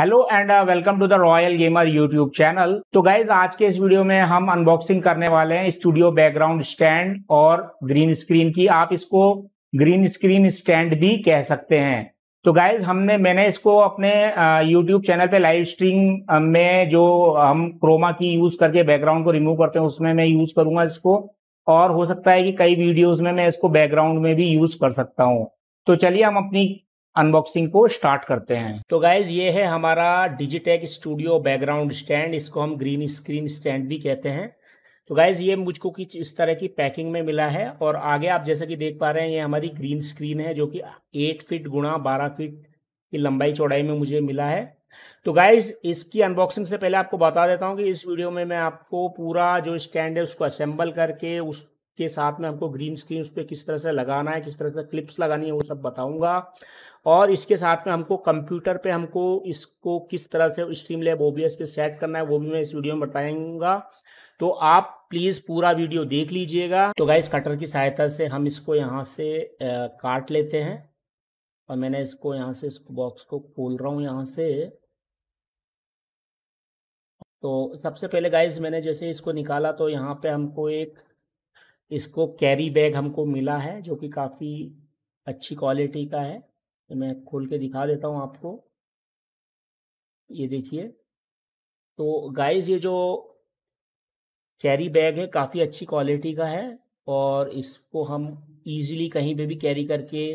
hello and welcome to the Royal Gamer YouTube channel तो guys आज के इस वीडियो में हम अनबॉक्सिंग करने वाले हैं स्टूडियो बैकग्राउंड स्टैंड और ग्रीन स्क्रीन की आप इसको ग्रीन स्क्रीन स्टैंड भी कह सकते हैं तो गाइज हमने मैंने इसको अपने यूट्यूब uh, चैनल पे लाइव स्ट्रीम uh, में जो हम क्रोमा की यूज करके बैकग्राउंड को रिमूव करते हैं उसमें मैं यूज करूंगा इसको और हो सकता है कि कई वीडियोज में मैं इसको बैकग्राउंड में भी यूज कर सकता हूँ तो चलिए हम अपनी अनबॉक्सिंग को स्टार्ट करते हैं तो गाइज ये है हमारा डिजिटेक स्टूडियो बैकग्राउंड स्टैंड इसको हम ग्रीन स्क्रीन स्टैंड भी कहते हैं तो गाइज ये मुझको कुछ इस तरह की पैकिंग में मिला है और आगे आप जैसे कि देख पा रहे हैं ये हमारी ग्रीन स्क्रीन है जो कि एट फिट गुणा बारह फिट की लंबाई चौड़ाई में मुझे मिला है तो गाइज इसकी अनबॉक्सिंग से पहले आपको बता देता हूँ कि इस वीडियो में मैं आपको पूरा जो स्टैंड है उसको असेंबल करके उस के साथ में हमको ग्रीन स्क्रीन उस पर किस तरह से लगाना है किस तरह से क्लिप्स लगानी है वो सब बताऊंगा और इसके साथ में हमको कंप्यूटर पे हमको इसको किस तरह से स्ट्रीम लैब ओबीएस पे सेट करना है वो भी मैं इस वीडियो में बताएंगा तो आप प्लीज पूरा वीडियो देख लीजिएगा तो गाइस कटर की सहायता से हम इसको यहाँ से काट लेते हैं और मैंने इसको यहाँ से इस बॉक्स को खोल रहा हूँ यहाँ से तो सबसे पहले गाइस मैंने जैसे इसको निकाला तो यहाँ पे हमको एक इसको कैरी बैग हमको मिला है जो कि काफ़ी अच्छी क्वालिटी का है तो मैं खोल के दिखा देता हूँ आपको ये देखिए तो गाइस ये जो कैरी बैग है काफ़ी अच्छी क्वालिटी का है और इसको हम इजीली कहीं पे भी कैरी करके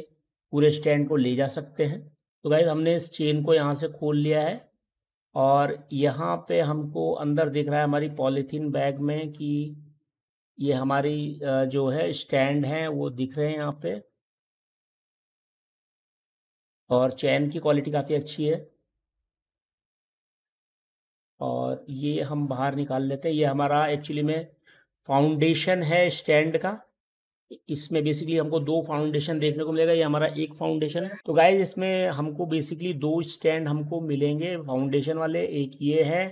पूरे स्टैंड को ले जा सकते हैं तो गाइज हमने इस चेन को यहाँ से खोल लिया है और यहाँ पे हमको अंदर दिख रहा है हमारी पॉलीथीन बैग में कि ये हमारी जो है स्टैंड है वो दिख रहे हैं यहाँ पे और चैन की क्वालिटी काफ़ी अच्छी है और ये हम बाहर निकाल लेते हैं ये हमारा एक्चुअली में फाउंडेशन है स्टैंड का इसमें बेसिकली हमको दो फाउंडेशन देखने को मिलेगा ये हमारा एक फाउंडेशन है तो गाइज इसमें हमको बेसिकली दो स्टैंड हमको मिलेंगे फाउंडेशन वाले एक ये है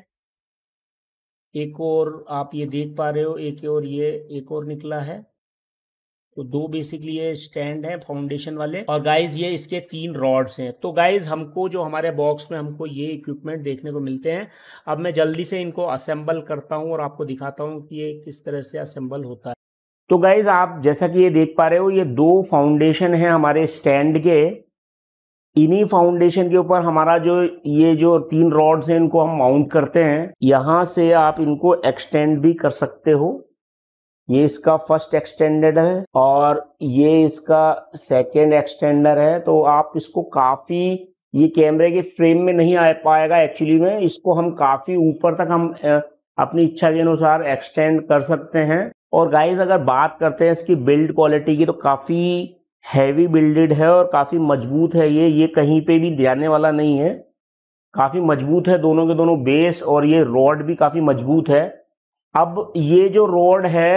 एक और आप ये देख पा रहे हो एक और ये एक और निकला है तो दो बेसिकली ये स्टैंड है फाउंडेशन वाले और गाइज ये इसके तीन रॉड्स हैं तो गाइज हमको जो हमारे बॉक्स में हमको ये इक्विपमेंट देखने को मिलते हैं अब मैं जल्दी से इनको असेंबल करता हूं और आपको दिखाता हूँ कि ये किस तरह से असेंबल होता है तो गाइज आप जैसा कि ये देख पा रहे हो ये दो फाउंडेशन है हमारे स्टैंड के इन्हीं फाउंडेशन के ऊपर हमारा जो ये जो तीन रॉड्स हैं इनको हम माउंट करते हैं यहाँ से आप इनको एक्सटेंड भी कर सकते हो ये इसका फर्स्ट एक्सटेंडेड है और ये इसका सेकेंड एक्सटेंडर है तो आप इसको काफ़ी ये कैमरे के फ्रेम में नहीं आ पाएगा एक्चुअली में इसको हम काफ़ी ऊपर तक हम अपनी इच्छा के अनुसार एक्सटेंड कर सकते हैं और गाइस अगर बात करते हैं इसकी बिल्ड क्वालिटी की तो काफ़ी हैवी बिल्डेड है और काफ़ी मजबूत है ये ये कहीं पे भी जाने वाला नहीं है काफ़ी मजबूत है दोनों के दोनों बेस और ये रॉड भी काफ़ी मजबूत है अब ये जो रॉड है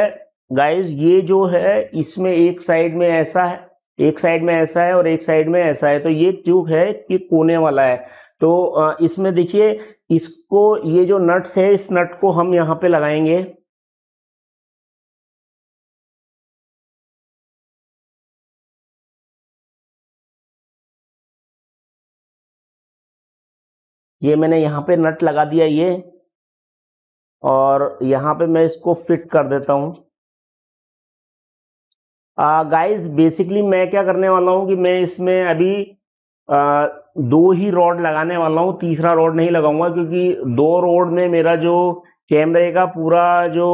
गाइस ये जो है इसमें एक साइड में ऐसा है एक साइड में ऐसा है और एक साइड में ऐसा है तो ये ट्यूब है कि कोने वाला है तो इसमें देखिए इसको ये जो नट्स है इस नट को हम यहाँ पे लगाएंगे ये मैंने यहाँ पे नट लगा दिया ये और यहाँ पे मैं इसको फिट कर देता हूँ गाइस बेसिकली मैं क्या करने वाला हूँ कि मैं इसमें अभी आ, दो ही रॉड लगाने वाला हूँ तीसरा रॉड नहीं लगाऊंगा क्योंकि दो रॉड में मेरा जो कैमरे का पूरा जो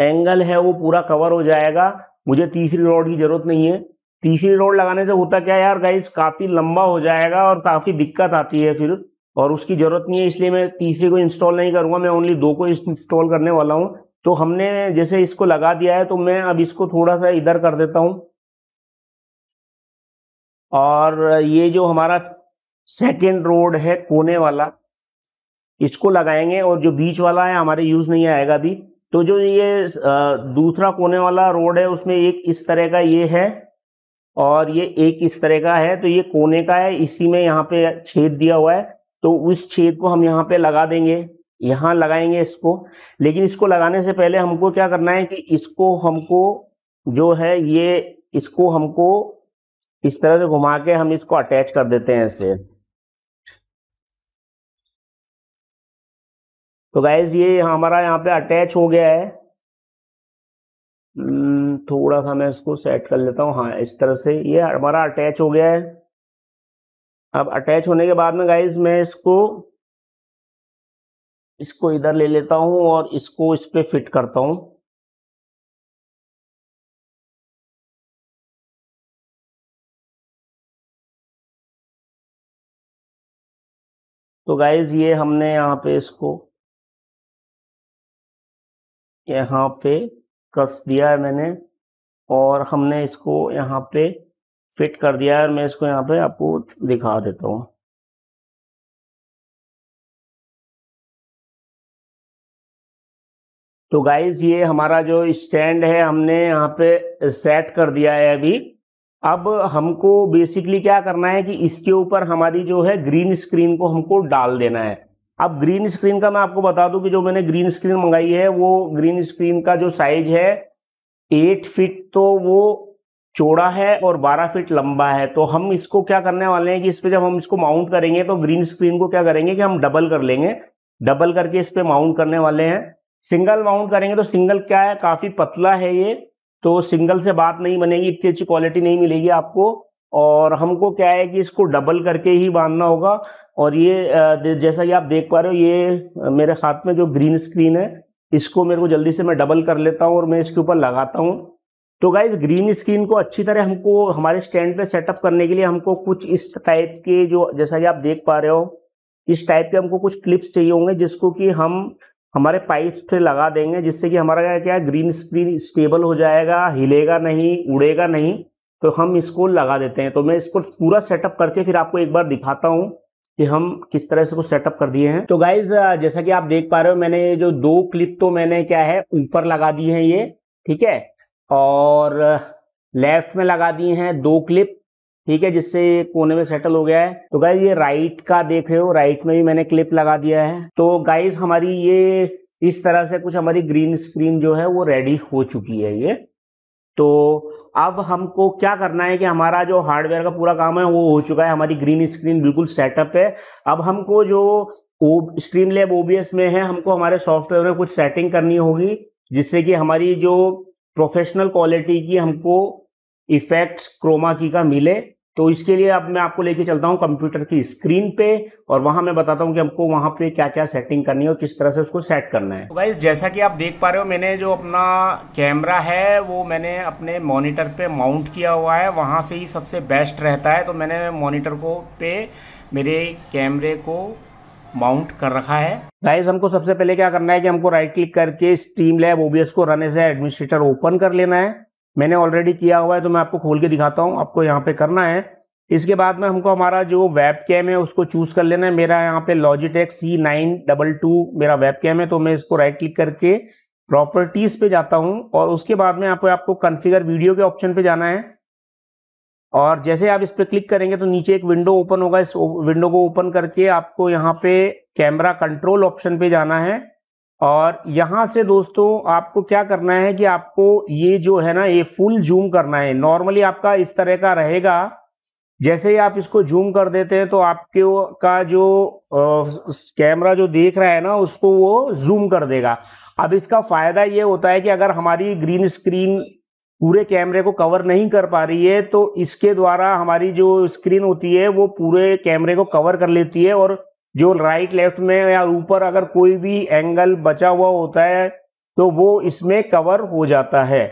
एंगल है वो पूरा कवर हो जाएगा मुझे तीसरी रॉड की जरूरत नहीं है तीसरी रोड लगाने से होता क्या यार गाइस काफ़ी लंबा हो जाएगा और काफ़ी दिक्कत आती है फिर और उसकी ज़रूरत नहीं है इसलिए मैं तीसरे को इंस्टॉल नहीं करूँगा मैं ओनली दो को इंस्टॉल करने वाला हूँ तो हमने जैसे इसको लगा दिया है तो मैं अब इसको थोड़ा सा इधर कर देता हूँ और ये जो हमारा सेकेंड रोड है कोने वाला इसको लगाएंगे और जो बीच वाला है हमारे यूज़ नहीं आएगा अभी तो जो ये दूसरा कोने वाला रोड है उसमें एक इस तरह का ये है और ये एक इस तरह का है तो ये कोने का है इसी में यहाँ पे छेद दिया हुआ है तो उस छेद को हम यहाँ पे लगा देंगे यहाँ लगाएंगे इसको लेकिन इसको लगाने से पहले हमको क्या करना है कि इसको हमको जो है ये इसको हमको इस तरह से घुमा के हम इसको अटैच कर देते हैं इसे तो गाइज ये हमारा यहाँ पे अटैच हो गया है हम्म, थोड़ा सा मैं इसको सेट कर लेता हूँ हाँ इस तरह से ये हमारा अटैच हो गया है अब अटैच होने के बाद में गाइज मैं इसको इसको इधर ले लेता हूं और इसको इस पर फिट करता हूं तो गाइज ये हमने यहाँ पे इसको यहाँ पे कस दिया है मैंने और हमने इसको यहाँ पे फिट कर दिया है और मैं इसको यहाँ पे आपको दिखा देता हूँ तो गाइज ये हमारा जो स्टैंड है हमने यहाँ पे सेट कर दिया है अभी अब हमको बेसिकली क्या करना है कि इसके ऊपर हमारी जो है ग्रीन स्क्रीन को हमको डाल देना है अब ग्रीन स्क्रीन का मैं आपको बता दूं कि जो मैंने ग्रीन स्क्रीन मंगाई है वो ग्रीन स्क्रीन का जो साइज है एट फिट तो वो चौड़ा है और 12 फीट लंबा है तो हम इसको क्या करने वाले हैं कि इस पर जब हम इसको माउंट करेंगे तो ग्रीन स्क्रीन को क्या करेंगे कि हम डबल कर लेंगे डबल करके इस पर माउंट करने वाले हैं सिंगल माउंट करेंगे तो सिंगल क्या है काफ़ी पतला है ये तो सिंगल से बात नहीं बनेगी इतनी अच्छी क्वालिटी नहीं मिलेगी आपको और हमको क्या है कि इसको डबल करके ही बांधना होगा और ये जैसा कि आप देख पा रहे हो ये मेरे हाथ में जो ग्रीन स्क्रीन है इसको मेरे को जल्दी से मैं डबल कर लेता हूँ और मैं इसके ऊपर लगाता हूँ तो गाइज ग्रीन स्क्रीन को अच्छी तरह हमको हमारे स्टैंड पे सेटअप करने के लिए हमको कुछ इस टाइप के जो जैसा कि आप देख पा रहे हो इस टाइप के हमको कुछ क्लिप्स चाहिए होंगे जिसको कि हम हमारे पाइप पे लगा देंगे जिससे कि हमारा क्या है ग्रीन स्क्रीन स्टेबल हो जाएगा हिलेगा नहीं उड़ेगा नहीं तो हम इसको लगा देते हैं तो मैं इसको पूरा सेटअप करके फिर आपको एक बार दिखाता हूँ कि हम किस तरह से कुछ सेटअप कर दिए हैं तो गाइज जैसा कि आप देख पा रहे हो मैंने जो दो क्लिप तो मैंने क्या है ऊपर लगा दी है ये ठीक है और लेफ्ट में लगा दिए हैं दो क्लिप ठीक है जिससे कोने में सेटल हो गया है तो गाइज ये राइट का देख रहे हो राइट में भी मैंने क्लिप लगा दिया है तो गाइज हमारी ये इस तरह से कुछ हमारी ग्रीन स्क्रीन जो है वो रेडी हो चुकी है ये तो अब हमको क्या करना है कि हमारा जो हार्डवेयर का पूरा काम है वो हो चुका है हमारी ग्रीन स्क्रीन बिल्कुल सेटअप है अब हमको जो स्ट्रीम लैब ओबीएस में है हमको हमारे सॉफ्टवेयर में कुछ सेटिंग करनी होगी जिससे कि हमारी जो प्रोफेशनल क्वालिटी की हमको इफेक्ट्स क्रोमा की का मिले तो इसके लिए अब मैं आपको लेके चलता हूँ कंप्यूटर की स्क्रीन पे और वहां मैं बताता हूँ कि हमको वहां पे क्या क्या सेटिंग करनी है और किस तरह से उसको सेट करना है तो गाइज जैसा कि आप देख पा रहे हो मैंने जो अपना कैमरा है वो मैंने अपने मॉनिटर पे माउंट किया हुआ है वहां से ही सबसे बेस्ट रहता है तो मैंने मॉनिटर को पे मेरे कैमरे को माउंट कर रखा है गाइज हमको सबसे पहले क्या करना है कि हमको राइट क्लिक करके स्टीम लैब ओबीएस को रन एस एडमिनिस्ट्रेटर ओपन कर लेना है मैंने ऑलरेडी किया हुआ है तो मैं आपको खोल के दिखाता हूँ आपको यहाँ पे करना है इसके बाद में हमको हमारा जो वेब कैम है उसको चूज कर लेना है मेरा यहाँ पे Logitech C nine double two मेरा वेब कैम है तो मैं इसको राइट क्लिक करके प्रॉपर्टीज पे जाता हूँ और उसके बाद में यहाँ पे आपको कन्फिगर वीडियो के ऑप्शन पे जाना है और जैसे आप इस पर क्लिक करेंगे तो नीचे एक विंडो ओपन होगा इस विंडो को ओपन करके आपको यहाँ पे कैमरा कंट्रोल ऑप्शन पे जाना है और यहाँ से दोस्तों आपको क्या करना है कि आपको ये जो है ना ये फुल जूम करना है नॉर्मली आपका इस तरह का रहेगा जैसे ही आप इसको जूम कर देते हैं तो आपके का जो कैमरा जो देख रहा है ना उसको वो जूम कर देगा अब इसका फायदा ये होता है कि अगर हमारी ग्रीन स्क्रीन पूरे कैमरे को कवर नहीं कर पा रही है तो इसके द्वारा हमारी जो स्क्रीन होती है वो पूरे कैमरे को कवर कर लेती है और जो राइट लेफ्ट में या ऊपर अगर कोई भी एंगल बचा हुआ होता है तो वो इसमें कवर हो जाता है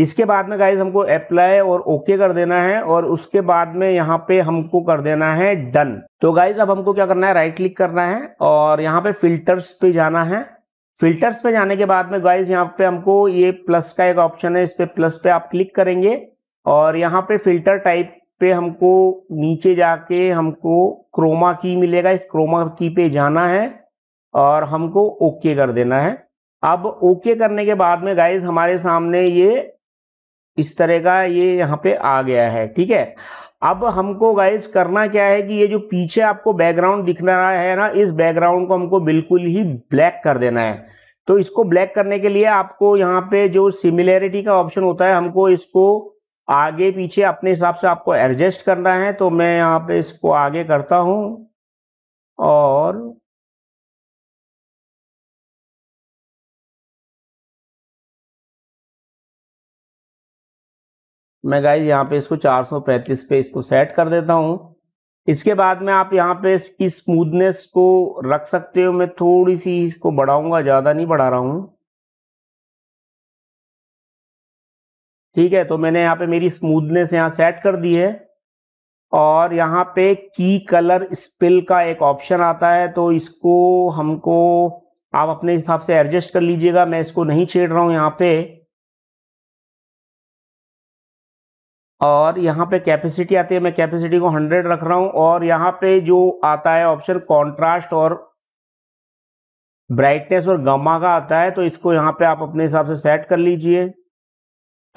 इसके बाद में गाइज हमको अप्लाई और ओके कर देना है और उसके बाद में यहाँ पे हमको कर देना है डन तो गाइज अब हमको क्या करना है राइट क्लिक करना है और यहाँ पे फिल्टर्स पे जाना है फिल्टर्स पे जाने के बाद में गाइज यहाँ पे हमको ये प्लस का एक ऑप्शन है इस पे प्लस पे आप क्लिक करेंगे और यहाँ पे फिल्टर टाइप पे हमको नीचे जाके हमको क्रोमा की मिलेगा इस क्रोमा की पे जाना है और हमको ओके कर देना है अब ओके करने के बाद में गाइज हमारे सामने ये इस तरह का ये यहाँ पे आ गया है ठीक है अब हमको गाइज करना क्या है कि ये जो पीछे आपको बैकग्राउंड दिख रहा है ना इस बैकग्राउंड को हमको बिल्कुल ही ब्लैक कर देना है तो इसको ब्लैक करने के लिए आपको यहाँ पे जो सिमिलैरिटी का ऑप्शन होता है हमको इसको आगे पीछे अपने हिसाब से आपको एडजस्ट करना है तो मैं यहाँ पे इसको आगे करता हूँ और मैं गाइज यहाँ पे इसको 435 पे इसको सेट कर देता हूँ इसके बाद में आप यहाँ पे इस स्मूदनेस को रख सकते हो मैं थोड़ी सी इसको बढ़ाऊंगा ज़्यादा नहीं बढ़ा रहा हूँ ठीक है तो मैंने यहाँ पे मेरी स्मूदनेस यहाँ सेट कर दी है और यहाँ पे की कलर स्पिल का एक ऑप्शन आता है तो इसको हमको आप अपने हिसाब से एडजस्ट कर लीजिएगा मैं इसको नहीं छेड़ रहा हूँ यहाँ पे और यहाँ पे कैपेसिटी आती है मैं कैपेसिटी को 100 रख रहा हूँ और यहाँ पे जो आता है ऑप्शन कॉन्ट्रास्ट और ब्राइटनेस और गमा का आता है तो इसको यहाँ पे आप अपने हिसाब से सेट कर लीजिए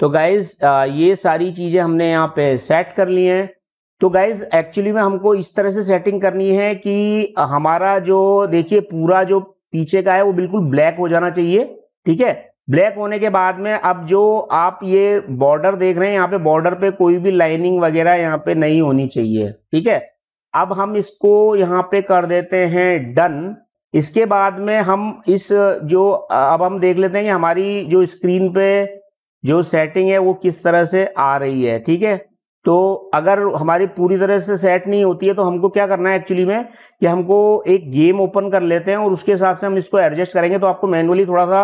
तो गाइज ये सारी चीज़ें हमने यहाँ पे सेट कर ली हैं तो गाइज एक्चुअली में हमको इस तरह से सेटिंग करनी है कि हमारा जो देखिए पूरा जो पीछे का है वो बिल्कुल ब्लैक हो जाना चाहिए ठीक है ब्लैक होने के बाद में अब जो आप ये बॉर्डर देख रहे हैं यहाँ पे बॉर्डर पे कोई भी लाइनिंग वगैरह यहाँ पे नहीं होनी चाहिए ठीक है अब हम इसको यहाँ पे कर देते हैं डन इसके बाद में हम इस जो अब हम देख लेते हैं कि हमारी जो स्क्रीन पे जो सेटिंग है वो किस तरह से आ रही है ठीक है तो अगर हमारी पूरी तरह से सेट नहीं होती है तो हमको क्या करना है एक्चुअली में कि हमको एक गेम ओपन कर लेते हैं और उसके हिसाब से हम इसको एडजस्ट करेंगे तो आपको मैनुअली थोड़ा सा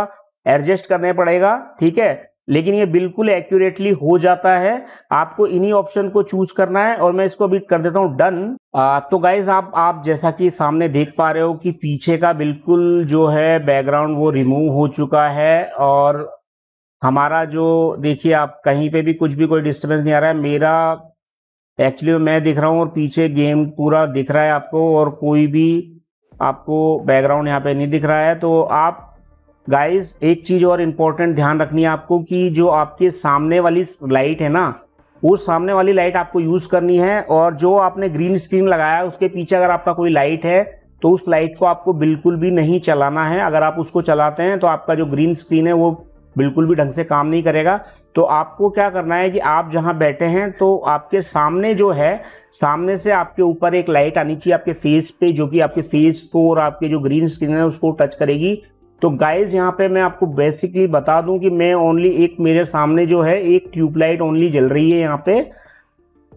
एडजस्ट करने पड़ेगा ठीक है लेकिन ये बिल्कुल एक्यूरेटली हो जाता है आपको इन्हीं ऑप्शन को चूज करना है और मैं इसको अभी कर देता हूँ डन तो गाइज आप आप जैसा कि सामने देख पा रहे हो कि पीछे का बिल्कुल जो है बैकग्राउंड वो रिमूव हो चुका है और हमारा जो देखिए आप कहीं पे भी कुछ भी कोई डिस्टर्बेंस नहीं आ रहा है मेरा एक्चुअली मैं दिख रहा हूँ और पीछे गेम पूरा दिख रहा है आपको और कोई भी आपको बैकग्राउंड यहाँ पे नहीं दिख रहा है तो आप गाइस एक चीज़ और इम्पोर्टेंट ध्यान रखनी है आपको कि जो आपके सामने वाली लाइट है ना वो सामने वाली लाइट आपको यूज़ करनी है और जो आपने ग्रीन स्क्रीन लगाया है उसके पीछे अगर आपका कोई लाइट है तो उस लाइट को आपको बिल्कुल भी नहीं चलाना है अगर आप उसको चलाते हैं तो आपका जो ग्रीन स्क्रीन है वो बिल्कुल भी ढंग से काम नहीं करेगा तो आपको क्या करना है कि आप जहाँ बैठे हैं तो आपके सामने जो है सामने से आपके ऊपर एक लाइट आनी चाहिए आपके फेस पे जो कि आपके फेस को और आपके जो ग्रीन स्क्रीन है उसको टच करेगी तो गाइज यहाँ पे मैं आपको बेसिकली बता दूं कि मैं ओनली एक मेरे सामने जो है एक ट्यूबलाइट ओनली जल रही है यहाँ पे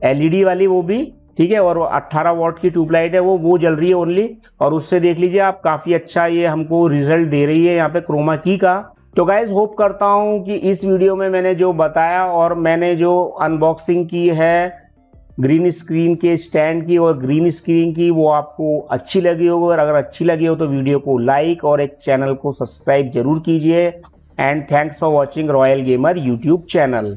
एलईडी e वाली वो भी ठीक है और 18 वॉट की ट्यूबलाइट है वो वो जल रही है ओनली और उससे देख लीजिए आप काफ़ी अच्छा ये हमको रिजल्ट दे रही है यहाँ पे क्रोमा की का तो गाइज होप करता हूँ कि इस वीडियो में मैंने जो बताया और मैंने जो अनबॉक्सिंग की है ग्रीन स्क्रीन के स्टैंड की और ग्रीन स्क्रीन की वो आपको अच्छी लगी होगी और अगर अच्छी लगी हो तो वीडियो को लाइक और एक चैनल को सब्सक्राइब जरूर कीजिए and thanks for watching Royal Gamer YouTube channel